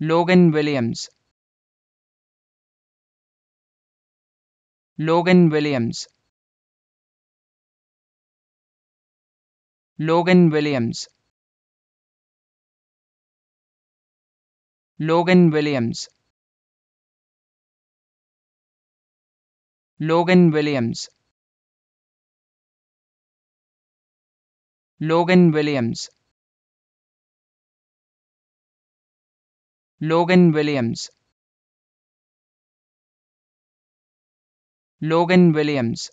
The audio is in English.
Logan Williams Logan Williams Logan Williams Logan Williams Logan Williams Logan Williams Logan Williams Logan Williams